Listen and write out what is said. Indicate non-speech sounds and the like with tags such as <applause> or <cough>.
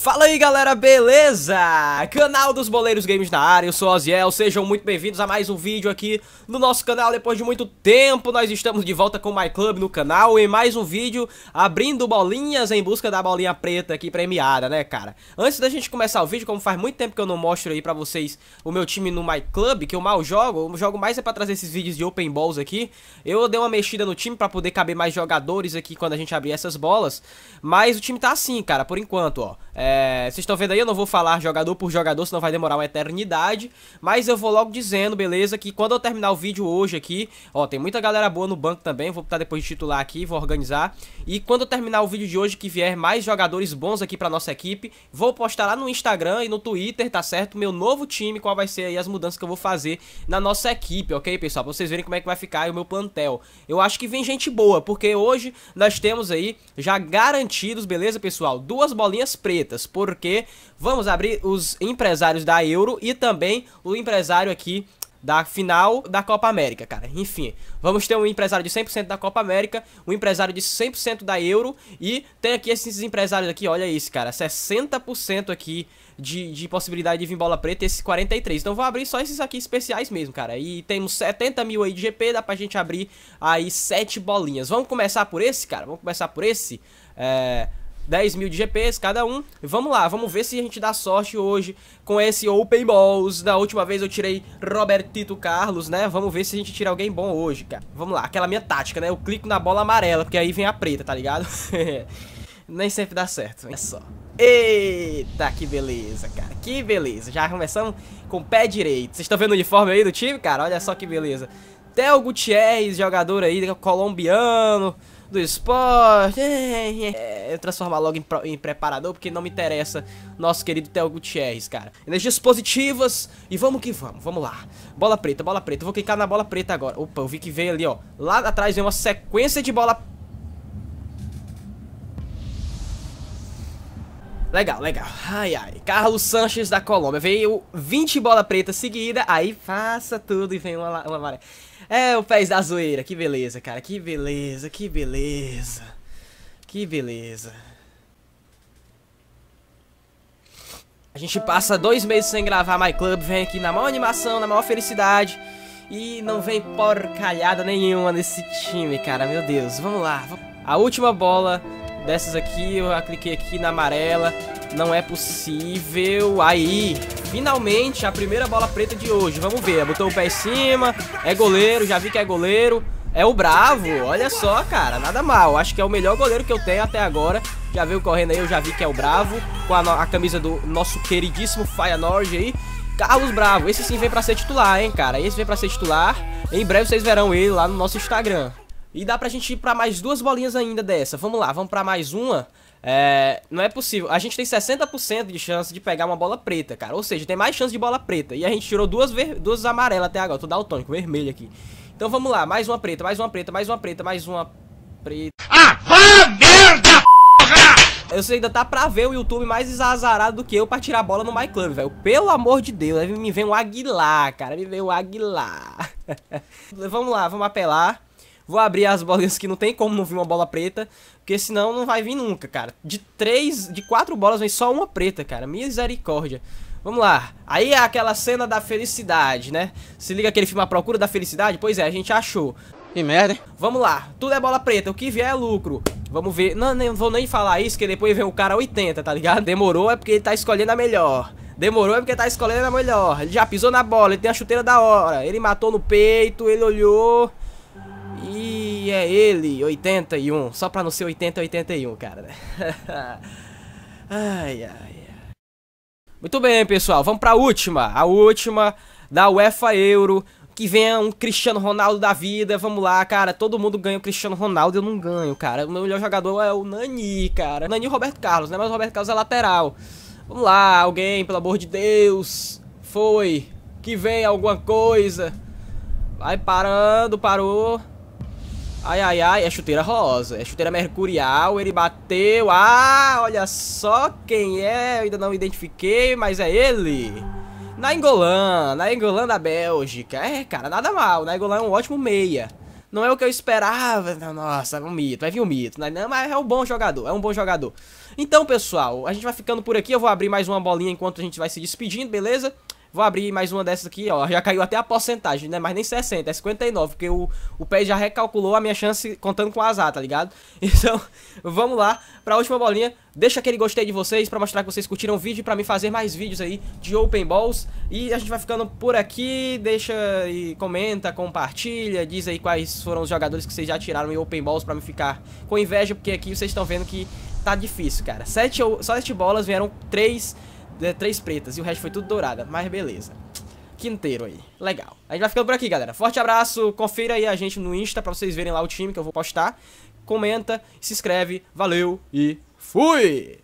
Fala aí galera, beleza? Canal dos Boleiros Games na área, eu sou o Aziel, sejam muito bem-vindos a mais um vídeo aqui no nosso canal Depois de muito tempo, nós estamos de volta com o My Club no canal e mais um vídeo abrindo bolinhas em busca da bolinha preta aqui premiada, né cara? Antes da gente começar o vídeo, como faz muito tempo que eu não mostro aí pra vocês o meu time no My Club, que eu mal jogo, eu jogo mais é pra trazer esses vídeos de Open Balls aqui Eu dei uma mexida no time pra poder caber mais jogadores aqui quando a gente abrir essas bolas, mas o time tá assim cara, por enquanto ó é, vocês estão vendo aí, eu não vou falar jogador por jogador, senão vai demorar uma eternidade. Mas eu vou logo dizendo, beleza, que quando eu terminar o vídeo hoje aqui, ó, tem muita galera boa no banco também, vou botar depois de titular aqui, vou organizar. E quando eu terminar o vídeo de hoje, que vier mais jogadores bons aqui pra nossa equipe, vou postar lá no Instagram e no Twitter, tá certo? Meu novo time, qual vai ser aí as mudanças que eu vou fazer na nossa equipe, ok, pessoal? Pra vocês verem como é que vai ficar aí o meu plantel. Eu acho que vem gente boa, porque hoje nós temos aí já garantidos, beleza, pessoal? Duas bolinhas pretas porque vamos abrir os empresários da Euro e também o empresário aqui da final da Copa América, cara. Enfim, vamos ter um empresário de 100% da Copa América, um empresário de 100% da Euro e tem aqui esses empresários aqui, olha isso, cara, 60% aqui de, de, possibilidade de vir bola preta, esses 43. Então vou abrir só esses aqui especiais mesmo, cara. E temos 70 mil aí de GP, dá pra gente abrir aí 7 bolinhas. Vamos começar por esse, cara? Vamos começar por esse? É... 10 mil de GPs cada um. Vamos lá, vamos ver se a gente dá sorte hoje com esse Open Balls. Da última vez eu tirei Robertito Carlos, né? Vamos ver se a gente tira alguém bom hoje, cara. Vamos lá, aquela minha tática, né? Eu clico na bola amarela, porque aí vem a preta, tá ligado? <laughs> Nem sempre dá certo, é só. Eita, que beleza, cara. Que beleza. Já começamos com o pé direito. Vocês estão vendo o uniforme aí do time, cara? Olha só que beleza. Theo Gutierrez, jogador aí, colombiano do esporte. É, é, é. é, eu transformar logo em, em, preparador, porque não me interessa nosso querido Theo Gutierrez, cara. Energias positivas e vamos que vamos, vamos lá. Bola preta, bola preta. Eu vou clicar na bola preta agora. Opa, eu vi que veio ali, ó. Lá atrás vem uma sequência de bola preta Legal, legal. Ai, ai. Carlos Sanches da Colômbia. Veio 20 bola preta seguida, aí faça tudo e vem uma, uma amarela. É o pés da zoeira. Que beleza, cara. Que beleza, que beleza. Que beleza. A gente passa dois meses sem gravar My Club, vem aqui na maior animação, na maior felicidade. E não vem porcalhada nenhuma nesse time, cara. Meu Deus, vamos lá. A última bola Dessas aqui, eu cliquei aqui na amarela. Não é possível. Aí, finalmente, a primeira bola preta de hoje. Vamos ver, botou o pé em cima. É goleiro, já vi que é goleiro. É o Bravo, olha só, cara, nada mal. Acho que é o melhor goleiro que eu tenho até agora. Já veio correndo aí, eu já vi que é o Bravo. Com a, a camisa do nosso queridíssimo Feyenoord aí. Carlos Bravo, esse sim vem pra ser titular, hein, cara. Esse vem pra ser titular. Em breve vocês verão ele lá no nosso Instagram. E dá pra gente ir pra mais duas bolinhas ainda dessa. Vamos lá, vamos pra mais uma. É, não é possível. A gente tem 60% de chance de pegar uma bola preta, cara. Ou seja, tem mais chance de bola preta. E a gente tirou duas, ver... duas amarelas até agora. Tô daltônico, vermelho aqui. Então vamos lá, mais uma preta, mais uma preta, mais uma preta, mais uma preta. Ah, ah merda! Eu sei, ainda tá pra ver o YouTube mais azarado do que eu pra tirar a bola no MyClub, velho. Pelo amor de Deus, me vem um Aguilar, cara. Me vem um Aguilar. <laughs> vamos lá, vamos apelar. Vou abrir as bolinhas que não tem como não vir uma bola preta, porque senão não vai vir nunca, cara. De três, de quatro bolas vem só uma preta, cara. Misericórdia. Vamos lá. Aí é aquela cena da felicidade, né? Se liga aquele filme A Procura da Felicidade? Pois é, a gente achou. Que merda, hein? Vamos lá. Tudo é bola preta. O que vier é lucro. Vamos ver. Não, nem, não vou nem falar isso, que depois vem o cara 80, tá ligado? Demorou é porque ele tá escolhendo a melhor. Demorou é porque tá escolhendo a melhor. Ele já pisou na bola, ele tem a chuteira da hora. Ele matou no peito, ele olhou é ele, 81. Só pra não ser 80, 81, cara, <laughs> ai, ai, ai. Muito bem, pessoal, vamos para a última, a última da UEFA Euro, que venha um Cristiano Ronaldo da vida, vamos lá, cara, todo mundo ganha o Cristiano Ronaldo, eu não ganho, cara, o meu melhor jogador é o Nani, cara, Nani e Roberto Carlos, né, mas o Roberto Carlos é lateral, vamos lá, alguém, pelo amor de Deus, foi, que vem alguma coisa, vai parando, parou, Ai, ai, ai, é chuteira rosa, é chuteira mercurial, ele bateu, ah, olha só quem é, eu ainda não identifiquei, mas é ele. Na na Engolan da Bélgica, é, cara, nada mal, Engolan é um ótimo meia. Não é o que eu esperava, nossa, é um mito, vai vir um mito, é não, mas é um bom jogador, é um bom jogador. Então, pessoal, a gente vai ficando por aqui, eu vou abrir mais uma bolinha enquanto a gente vai se despedindo, beleza? Vou abrir mais uma dessas aqui, ó. Já caiu até a porcentagem, né? Mas nem 60, é 59, porque o, o pé já recalculou a minha chance contando com o azar, tá ligado? <laughs> Então, vamos lá pra última bolinha. Deixa aquele gostei de vocês pra mostrar que vocês curtiram o vídeo e pra mim fazer mais vídeos aí de Open Balls. E a gente vai ficando por aqui. Deixa e comenta, compartilha, diz aí quais foram os jogadores que vocês já tiraram em Open Balls pra me ficar com inveja, porque aqui vocês estão vendo que tá difícil, cara. Sete, só sete bolas, vieram três é, três pretas e o resto foi tudo dourada, mas beleza. Quinteiro aí, legal. A gente vai ficando por aqui, galera. Forte abraço, confira aí a gente no Insta pra vocês verem lá o time que eu vou postar. Comenta, se inscreve, valeu e fui!